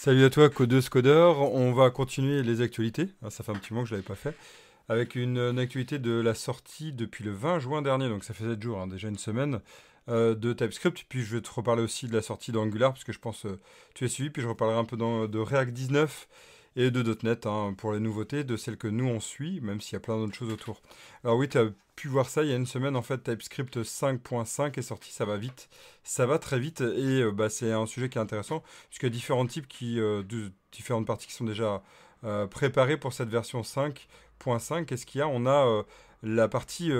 Salut à toi, codeuse, codeur. On va continuer les actualités. Ah, ça fait un petit moment que je ne l'avais pas fait. Avec une, actualité de la sortie depuis le 20 juin dernier, donc ça fait 7 jours, hein, déjà une semaine, euh, de TypeScript. Puis je vais te reparler aussi de la sortie d'Angular, parce que je pense que euh, tu es suivi. Puis je reparlerai un peu de React 19 et de .NET hein, pour les nouveautés, de celles que nous on suit, même s'il y a plein d'autres choses autour. Alors oui, tu as pu voir ça il y a une semaine, en fait, TypeScript 5.5 est sorti, ça va vite, ça va très vite, et euh, bah, c'est un sujet qui est intéressant, puisqu'il y a différents types qui, euh, différentes parties qui sont déjà euh, préparées pour cette version 5.5. Qu'est-ce qu'il y a On a la partie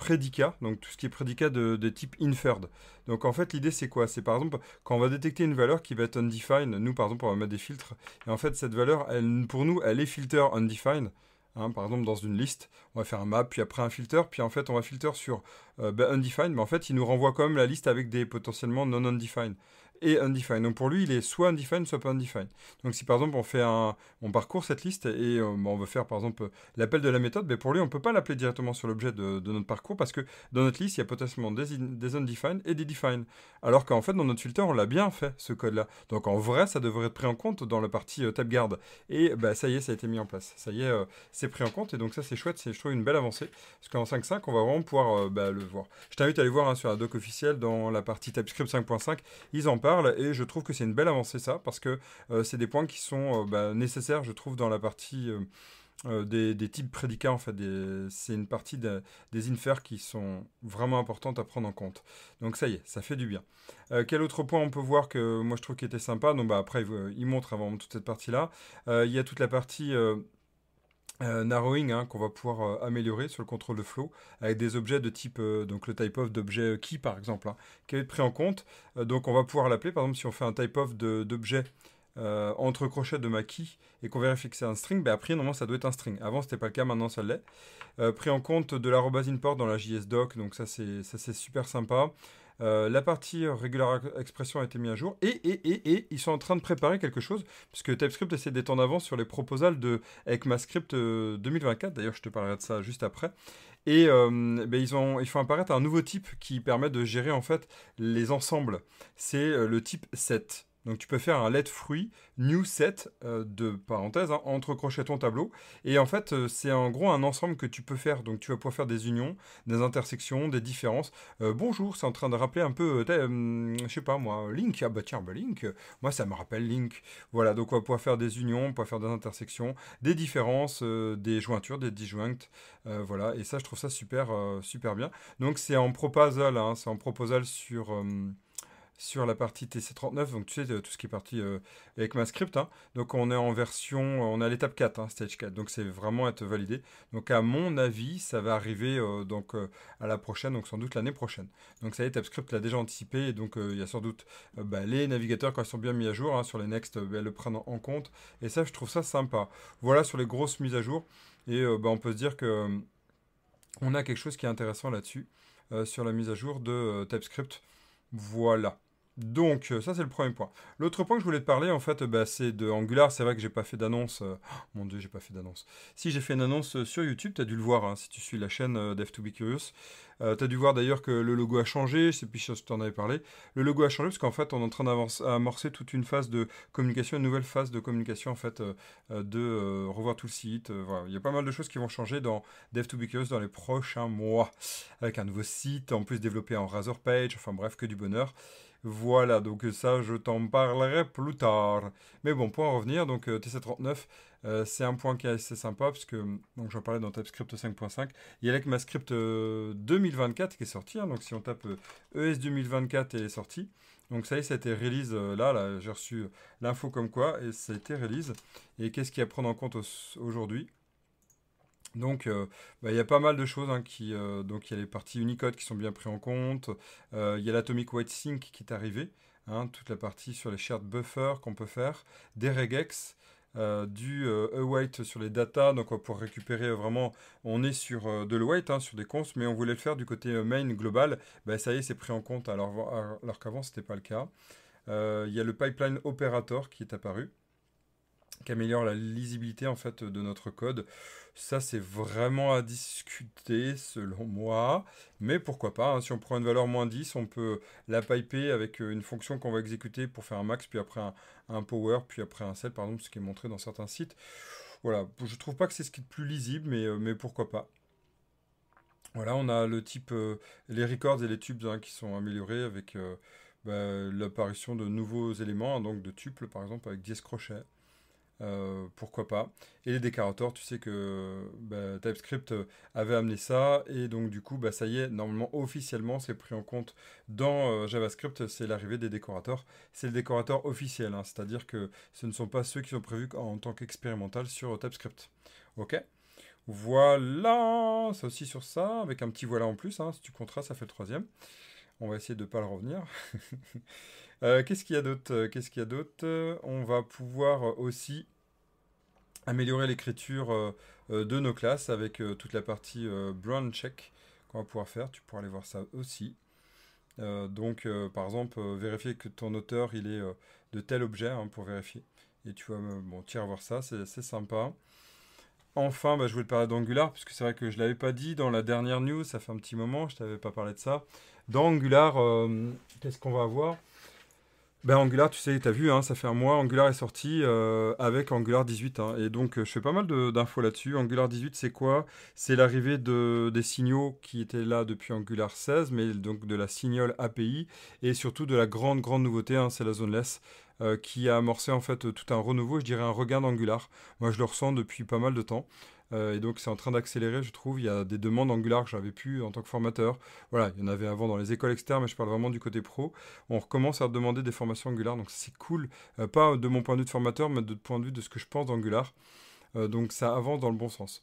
prédicat, donc tout ce qui est prédicat de, type inferred. Donc en fait, l'idée c'est quoi C'est par exemple, quand on va détecter une valeur qui va être undefined, nous par exemple, on va mettre des filtres, et en fait, cette valeur, pour nous, elle est filter undefined. Hein, par exemple, dans une liste, on va faire un map, puis après un filter, puis en fait, on va filter sur euh, ben, undefined, mais en fait, il nous renvoie quand même la liste avec des potentiellement non undefined et undefined. Donc pour lui, il est soit undefined, soit pas undefined. Donc si par exemple on fait un, on parcourt cette liste et euh, bah, on veut faire par exemple euh, l'appel de la méthode, mais ben, pour lui on peut pas l'appeler directement sur l'objet de, notre parcours parce que dans notre liste il y a potentiellement des, undefined et des defined. Alors qu'en fait dans notre filter on l'a bien fait ce code là. Donc en vrai ça devrait être pris en compte dans la partie euh, guard, Et ben ça y est ça a été mis en place. Ça y est euh, c'est pris en compte et donc ça c'est chouette, c'est je trouve une belle avancée parce qu'en 5.5 on va vraiment pouvoir bah, le voir. Je t'invite à aller voir hein, sur la doc officielle dans la partie TypeScript 5.5 ils en parlent et je trouve que c'est une belle avancée ça parce que euh, c'est des points qui sont euh, bah, nécessaires je trouve dans la partie euh, des, types prédicats, en fait. C'est une partie des infers qui sont vraiment importantes à prendre en compte. Donc ça y est, ça fait du bien. quel autre point on peut voir que moi je trouve qui était sympa Donc bah, après, il montre avant toute cette partie-là. il y a toute la partie euh, narrowing hein, qu'on va pouvoir euh, améliorer sur le contrôle de flow avec des objets de type, euh, donc le type of d'objet key par exemple, hein, qui est pris en compte. donc on va pouvoir l'appeler, par exemple, si on fait un type of d'objet entre crochets de ma key et qu'on vérifie que c'est un string, ben après normalement ça doit être un string. Avant c'était pas le cas, maintenant ça l'est. pris en compte de l'arrobas import dans la JS doc, donc ça c'est super sympa. Euh, la partie Regular Expression a été mise à jour. Et, et, ils sont en train de préparer quelque chose, puisque TypeScript essaie d'être en avance sur les proposals de, avec 2024. Euh, D'ailleurs, je te parlerai de ça juste après. Et euh, ben, ils, ont, ils font apparaître un nouveau type qui permet de gérer en fait les ensembles. C'est le type 7. Donc tu peux faire un let fruit new set euh, de parenthèse, hein, entre crochets ton tableau. Et en fait, euh, c'est en gros un ensemble que tu peux faire. Donc tu vas pouvoir faire des unions, des intersections, des différences. Euh, bonjour, c'est en train de rappeler un peu, je sais pas moi, Link. Ah bah tiens, bah, Link, moi ça me rappelle Link. Voilà, donc on va pouvoir faire des unions, on va pouvoir faire des intersections, des différences, des jointures, des disjointes. voilà, et ça je trouve ça super, super bien. Donc c'est en proposal, hein, c'est en proposal sur sur la partie TC39, donc tu sais, euh, tout ce qui est parti euh, avec ma script. Hein. Donc on est en version, euh, on a à l'étape 4, hein, stage 4, donc c'est vraiment être validé. Donc à mon avis, ça va arriver donc à la prochaine, donc sans doute l'année prochaine. Donc ça y est, TypeScript l'a déjà anticipé, et donc il y a sans doute bah, les navigateurs quand ils sont bien mis à jour, hein, sur les next, bah, le prennent en compte, et ça je trouve ça sympa. Voilà sur les grosses mises à jour, et bah, on peut se dire que on a quelque chose qui est intéressant là-dessus, sur la mise à jour de TypeScript. Voilà. Donc, euh, ça, c'est le premier point. L'autre point que je voulais te parler, en fait, euh, bah, c'est de Angular. C'est vrai que j'ai pas fait d'annonce. Euh, oh, mon dieu, j'ai pas fait d'annonce. Si, j'ai fait une annonce sur YouTube, tu as dû le voir, hein, si tu suis la chaîne Dev2BeCurious. Euh, tu as dû voir d'ailleurs que le logo a changé, je sais plus si je t'en avais parlé. Le logo a changé parce qu'en fait, on est en train d'amorcer toute une phase de communication, une nouvelle phase de communication en fait, euh, euh, de revoir tout le site. Il y a pas mal de choses qui vont changer dans dev 2 dans les prochains mois, avec un nouveau site, en plus développé en Razorpage, enfin bref, que du bonheur. Voilà, donc ça, je t'en parlerai plus tard. Mais bon, pour en revenir, donc TC39 euh, c'est un point qui est assez sympa, parce que donc j'en parlais dans TypeScript 5.5. Il y a avec ma script 2024 qui est sorti. Hein, donc si on tape ES euh, e 2024, elle est sortie. Donc ça y est, ça a été release euh, là, j'ai reçu l'info comme quoi, et ça a été release. Et qu'est-ce qu'il y a à prendre en compte aujourd'hui donc, bah, il y a pas mal de choses. Hein, qui, donc, il y a les parties Unicode qui sont bien prises en compte. Il y a l'Atomic White Sync qui est arrivé. Hein, toute la partie sur les shared buffers qu'on peut faire. Des regex. Euh, du euh, await sur les data, donc euh, pour récupérer vraiment, on est sur de l'await, hein, sur des cons, mais on voulait le faire du côté main global, bah, ça y est, c'est pris en compte, alors, alors qu'avant, ce n'était pas le cas. Il y a le pipeline operator qui est apparu qui améliore la lisibilité en fait de notre code. Ça c'est vraiment à discuter selon moi, mais pourquoi pas, hein, si on prend une valeur moins 10, on peut la piper avec euh, une fonction qu'on va exécuter pour faire un max, puis après un, power, puis après un set par exemple, ce qui est montré dans certains sites. Voilà, je trouve pas que c'est ce qui est le plus lisible, mais, euh, mais pourquoi pas. Voilà, on a le type, euh, les records et les tubes hein, qui sont améliorés avec bah, l'apparition de nouveaux éléments, hein, donc de tuples par exemple avec 10 crochets. Euh, pourquoi pas. Et les décorateurs, tu sais que bah, TypeScript euh, avait amené ça, et donc du coup, bah, ça y est, normalement, officiellement, c'est pris en compte dans euh, JavaScript, c'est l'arrivée des décorateurs. C'est le décorateur officiel, hein, c'est-à-dire que ce ne sont pas ceux qui sont prévus en, tant qu'expérimental sur TypeScript. Ok Voilà, ça aussi sur ça, avec un petit voilà en plus, hein, si tu compteras, ça fait le troisième. On va essayer de ne pas le revenir. Euh, qu'est-ce qu'il y a d'autre euh, Qu'est-ce qu'il y a d'autre euh, On va pouvoir aussi améliorer l'écriture de nos classes avec toute la partie brown check qu'on va pouvoir faire. Tu pourras aller voir ça aussi. donc, par exemple, vérifier que ton auteur il est de tel objet hein, pour vérifier. Et tu vas bon, tiens, voir ça, c'est sympa. Enfin, bah, je voulais parler d'Angular, puisque c'est vrai que je ne l'avais pas dit dans la dernière news, ça fait un petit moment, je ne t'avais pas parlé de ça. Dans Angular, qu'est-ce qu'on va avoir ben, Angular, tu sais, tu as vu, hein, ça fait un mois, Angular est sorti euh, avec Angular 18. Hein. et donc, euh, je fais pas mal d'infos là-dessus. Angular 18, c'est quoi C'est l'arrivée de, des signaux qui étaient là depuis Angular 16, mais donc de la signal API, et surtout de la grande, grande nouveauté, hein, c'est la zone LESS euh, qui a amorcé en fait tout un renouveau, je dirais un regain d'Angular. Moi, je le ressens depuis pas mal de temps. Euh, et donc c'est en train d'accélérer, je trouve. Il y a des demandes Angular que j'avais pu en tant que formateur. Voilà, il y en avait avant dans les écoles externes, mais je parle vraiment du côté pro. On recommence à demander des formations Angular, donc c'est cool. Euh, pas de mon point de vue de formateur, mais de point de vue de ce que je pense d'Angular. Euh, donc ça avance dans le bon sens.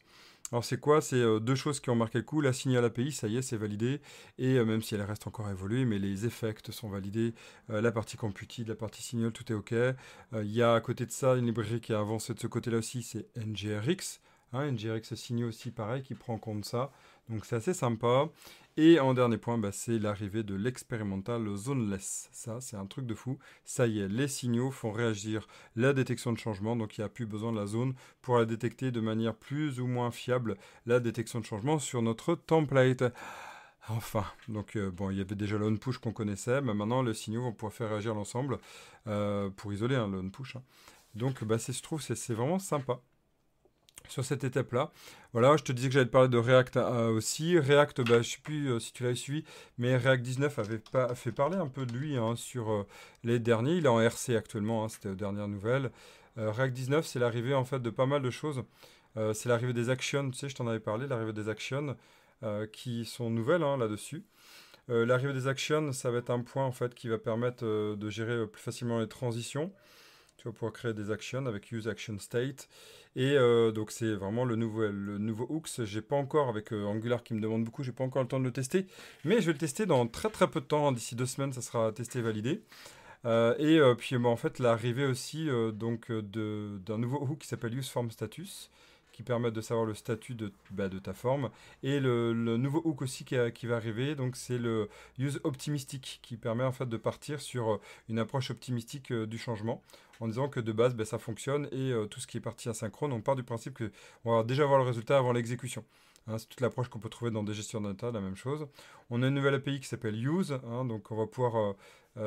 Alors c'est quoi C'est deux choses qui ont marqué le coup. La signal API, ça y est, c'est validé. Et même si elle reste encore évoluée, mais les effects sont validés. la partie computed, la partie signal, tout est OK. Il y a à côté de ça une librairie qui a avancé de ce côté-là aussi, c'est NGRX. Hein, ce signe aussi pareil qui prend en compte ça. Donc c'est assez sympa. Et en dernier point, bah, c'est l'arrivée de l'expérimental zoneless. Ça, c'est un truc de fou. Ça y est, les signaux font réagir la détection de changement. Donc il n'y a plus besoin de la zone pour la détecter de manière plus ou moins fiable, la détection de changement sur notre template. Enfin, donc euh, bon, il y avait déjà le on push qu'on connaissait, mais maintenant les signaux vont pouvoir faire réagir l'ensemble euh, pour isoler hein, le on push. Hein. Donc bah, je trouve c'est vraiment sympa sur cette étape-là. Voilà, je te disais que j'allais te parler de React euh, aussi. React, bah, je ne sais plus euh, si tu l'avais suivi, mais React 19 avait pas fait parler un peu de lui hein, sur euh, les derniers. Il est en RC actuellement, hein, c'était la dernière nouvelle. React 19, c'est l'arrivée en fait de pas mal de choses. c'est l'arrivée des actions, tu sais, je t'en avais parlé, l'arrivée des actions qui sont nouvelles hein, là-dessus. l'arrivée des actions, ça va être un point en fait qui va permettre de gérer plus facilement les transitions tu vas pouvoir créer des actions avec use state. Et euh, donc c'est vraiment le nouveau, le nouveau hooks. J'ai pas encore, avec euh, Angular qui me demande beaucoup, j'ai pas encore le temps de le tester. Mais je vais le tester dans très très peu de temps. D'ici deux semaines, ça sera testé validé. Euh, et puis en fait l'arrivée aussi d'un nouveau hook qui s'appelle useFormStatus. status qui permettent de savoir le statut de, bah, ta forme. Et le, nouveau hook aussi qui, va arriver, donc c'est le use optimistique qui permet en fait de partir sur euh, une approche optimistique euh, du changement en disant que de base bah, ça fonctionne et euh, tout ce qui est parti asynchrone, on part du principe que on va déjà voir le résultat avant l'exécution. Hein. c'est toute l'approche qu'on peut trouver dans des gestions data, la même chose. On a une nouvelle API qui s'appelle Use, hein, donc on va pouvoir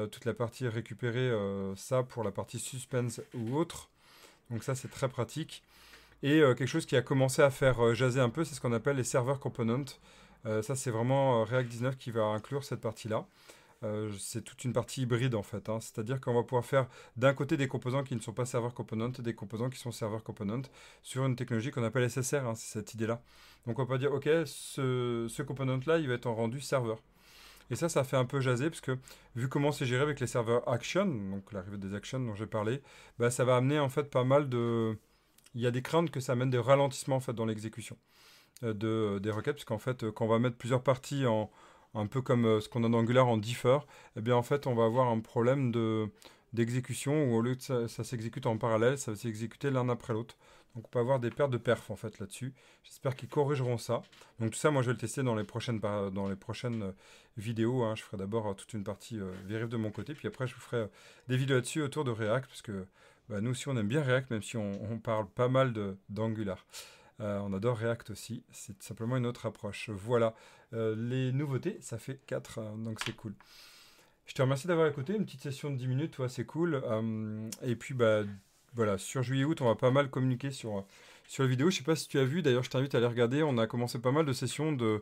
toute la partie récupérer ça pour la partie suspense ou autre. Donc ça c'est très pratique. Et euh, quelque chose qui a commencé à faire euh, jaser un peu, c'est ce qu'on appelle les server components. Euh, ça, c'est vraiment React 19 qui va inclure cette partie-là. c'est toute une partie hybride en fait. Hein. C'est-à-dire qu'on va pouvoir faire d'un côté des composants qui ne sont pas server components, des composants qui sont server Components, sur une technologie qu'on appelle SSR, hein, c'est cette idée-là. Donc on peut dire, ok, ce, component-là, il va être en rendu serveur. Et ça, ça fait un peu jaser, parce que vu comment c'est géré avec les serveurs action, donc l'arrivée des actions dont j'ai parlé, bah, ça va amener en fait pas mal de, il y a des craintes que ça amène des ralentissements en fait, dans l'exécution euh, de, euh, des requêtes, puisqu'en fait, euh, quand on va mettre plusieurs parties en, un peu comme ce qu'on a dans Angular en differ, eh bien en fait, on va avoir un problème de d'exécution où au lieu que ça, s'exécute en parallèle, ça va s'exécuter l'un après l'autre. Donc on peut avoir des pertes de perf en fait là-dessus. J'espère qu'ils corrigeront ça. Donc tout ça, moi je vais le tester dans les prochaines, dans les prochaines vidéos. Hein. Je ferai d'abord toute une partie vérif de mon côté, puis après je vous ferai des vidéos là-dessus autour de React, parce que bah, nous aussi, on aime bien React, même si on, parle pas mal d'Angular. Euh, on adore React aussi, c'est simplement une autre approche. Voilà, euh, les nouveautés, ça fait 4, euh, donc c'est cool. Je te remercie d'avoir écouté, une petite session de 10 minutes, Toi, c'est cool. et puis, bah, voilà, sur juillet-août, on va pas mal communiquer sur, sur la vidéo. Je sais pas si tu as vu, d'ailleurs, je t'invite à aller regarder. On a commencé pas mal de sessions de,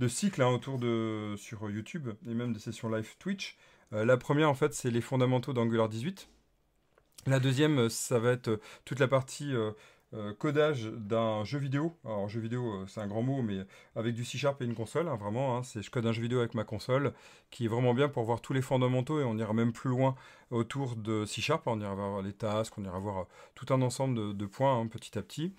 de cycles hein, autour de sur YouTube et même des sessions live Twitch. la première, en fait, c'est les fondamentaux d'Angular 18. La deuxième, euh, ça va être euh, toute la partie euh, codage d'un jeu vidéo. Alors jeu vidéo, c'est un grand mot, mais avec du C Sharp et une console, hein, vraiment. Hein. c'est je code un jeu vidéo avec ma console, qui est vraiment bien pour voir tous les fondamentaux et on ira même plus loin autour de C Sharp. On ira voir les tasks, on ira voir tout un ensemble de, points hein, petit à petit.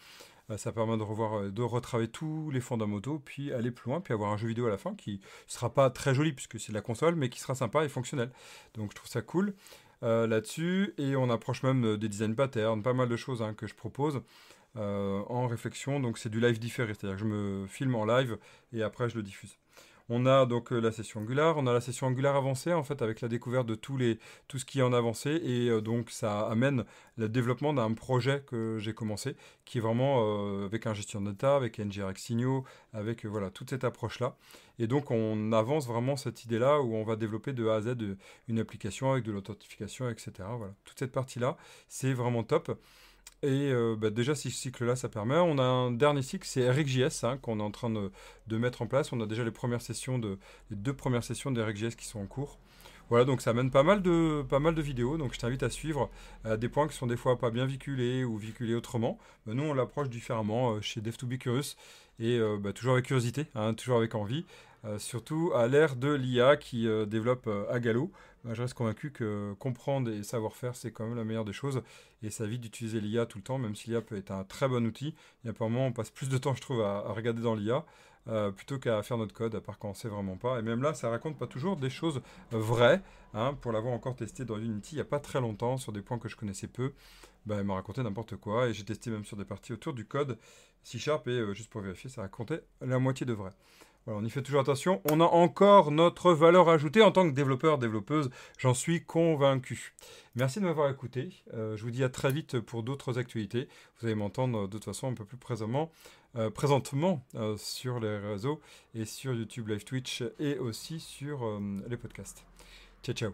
ça permet de revoir, de retravailler tous les fondamentaux, puis aller plus loin, puis avoir un jeu vidéo à la fin qui ne sera pas très joli puisque c'est de la console, mais qui sera sympa et fonctionnel. Donc je trouve ça cool. Euh, là-dessus et on approche même des design patterns, pas mal de choses hein, que je propose euh, en réflexion. Donc c'est du live différé, c'est-à-dire que je me filme en live et après je le diffuse. On a donc euh, la session Angular, on a la session Angular avancée en fait avec la découverte de tous les, tout ce qui est en avancé et euh, donc ça amène le développement d'un projet que j'ai commencé qui est vraiment euh, avec un gestion de data, avec NGRX Signo, avec voilà toute cette approche là. Et donc on avance vraiment cette idée là où on va développer de A à Z une application avec de l'authentification, etc. Voilà, toute cette partie là, c'est vraiment top. Et euh, bah déjà, ces cycles-là, ça permet. On a un dernier cycle, c'est RxJS, hein, qu'on est en train de, mettre en place. On a déjà les premières sessions de, deux premières sessions d'RxJS qui sont en cours. Voilà, donc ça amène pas mal de, pas mal de vidéos. Donc je t'invite à suivre des points qui sont des fois pas bien véhiculés ou véhiculés autrement. Mais bah, nous, on l'approche différemment euh, chez Dev2Be Curious et euh, bah, toujours avec curiosité, hein, toujours avec envie. surtout à l'ère de l'IA qui développe à galop. Bah, je reste convaincu que comprendre et savoir faire, c'est quand même la meilleure des choses. Et ça évite d'utiliser l'IA tout le temps, même si l'IA peut être un très bon outil. Il a moment apparemment, on passe plus de temps, je trouve, à, regarder dans l'IA. Euh, plutôt qu'à faire notre code, à part quand on sait vraiment pas. Et même là, ça raconte pas toujours des choses vraies. Hein, pour l'avoir encore testé dans Unity il n'y a pas très longtemps, sur des points que je connaissais peu, bah, elle m'a raconté n'importe quoi. Et j'ai testé même sur des parties autour du code C-Sharp, et euh, juste pour vérifier, ça racontait la moitié de vrai on y fait toujours attention. On a encore notre valeur ajoutée en tant que développeur, développeuse. J'en suis convaincu. Merci de m'avoir écouté. Euh, je vous dis à très vite pour d'autres actualités. Vous allez m'entendre de toute façon un peu plus présentement, euh, présentement euh, sur les réseaux et sur YouTube, Live Twitch et aussi sur les podcasts. Ciao, ciao.